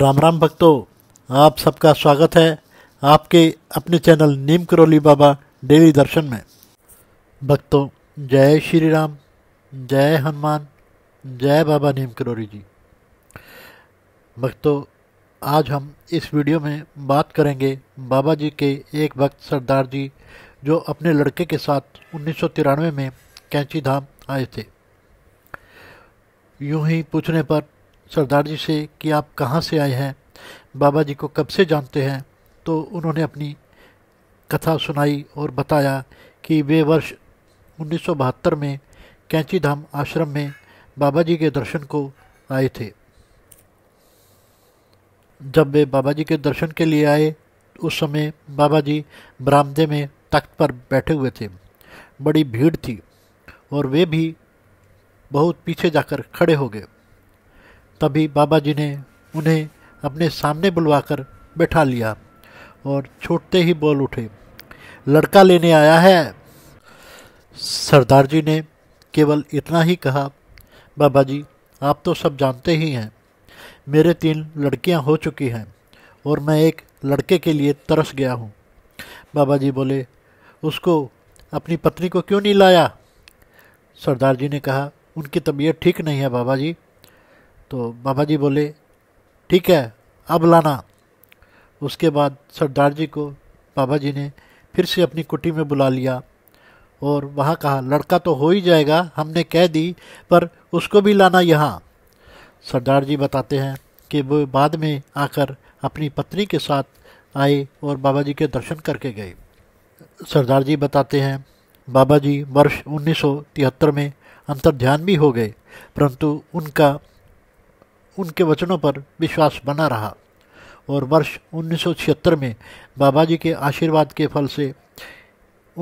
राम राम भक्तों आप सबका स्वागत है आपके अपने चैनल नीम करोली बाबा डेली दर्शन में भक्तों जय श्री राम जय हनुमान जय बाबा नीम करोली जी भक्तों आज हम इस वीडियो में बात करेंगे बाबा जी के एक भक्त सरदार जी जो अपने लड़के के साथ उन्नीस में कैंची धाम आए थे यूं ही पूछने पर सरदार जी से कि आप कहाँ से आए हैं बाबा जी को कब से जानते हैं तो उन्होंने अपनी कथा सुनाई और बताया कि वे वर्ष उन्नीस में कैंची धाम आश्रम में बाबा जी के दर्शन को आए थे जब वे बाबा जी के दर्शन के लिए आए उस समय बाबा जी बरामदे में तख्त पर बैठे हुए थे बड़ी भीड़ थी और वे भी बहुत पीछे जाकर खड़े हो गए तभी बाबा जी ने उन्हें अपने सामने बुलवाकर बैठा लिया और छोटते ही बोल उठे लड़का लेने आया है सरदार जी ने केवल इतना ही कहा बाबा जी आप तो सब जानते ही हैं मेरे तीन लड़कियां हो चुकी हैं और मैं एक लड़के के लिए तरस गया हूँ बाबा जी बोले उसको अपनी पत्नी को क्यों नहीं लाया सरदार जी ने कहा उनकी तबीयत ठीक नहीं है बाबा जी तो बाबा जी बोले ठीक है अब लाना उसके बाद सरदार जी को बाबा जी ने फिर से अपनी कुटी में बुला लिया और वहाँ कहा लड़का तो हो ही जाएगा हमने कह दी पर उसको भी लाना यहाँ सरदार जी बताते हैं कि वो बाद में आकर अपनी पत्नी के साथ आए और बाबा जी के दर्शन करके गए सरदार जी बताते हैं बाबा जी वर्ष 1973 में अंतर ध्यान भी हो गए परंतु उनका उनके वचनों पर विश्वास बना रहा और वर्ष 1976 में बाबा जी के आशीर्वाद के फल से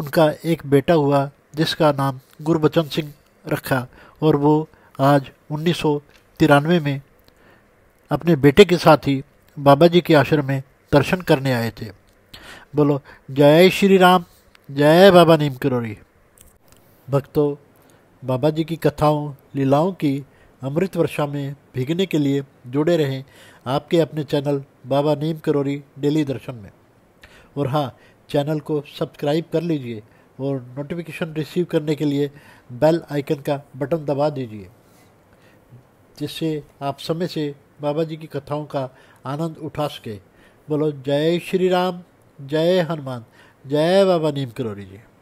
उनका एक बेटा हुआ जिसका नाम गुरबचन सिंह रखा और वो आज उन्नीस में अपने बेटे के साथ ही बाबा जी के आश्रम में दर्शन करने आए थे बोलो जय श्री राम जय बाबा नीम करोरी भक्तों बाबा जी की कथाओं लीलाओं की अमृत वर्षा में भीगने के लिए जुड़े रहें आपके अपने चैनल बाबा नीम करोरी डेली दर्शन में और हाँ चैनल को सब्सक्राइब कर लीजिए और नोटिफिकेशन रिसीव करने के लिए बेल आइकन का बटन दबा दीजिए जिससे आप समय से बाबा जी की कथाओं का आनंद उठा सके बोलो जय श्री राम जय हनुमान जय बाबा नीम करोरी जी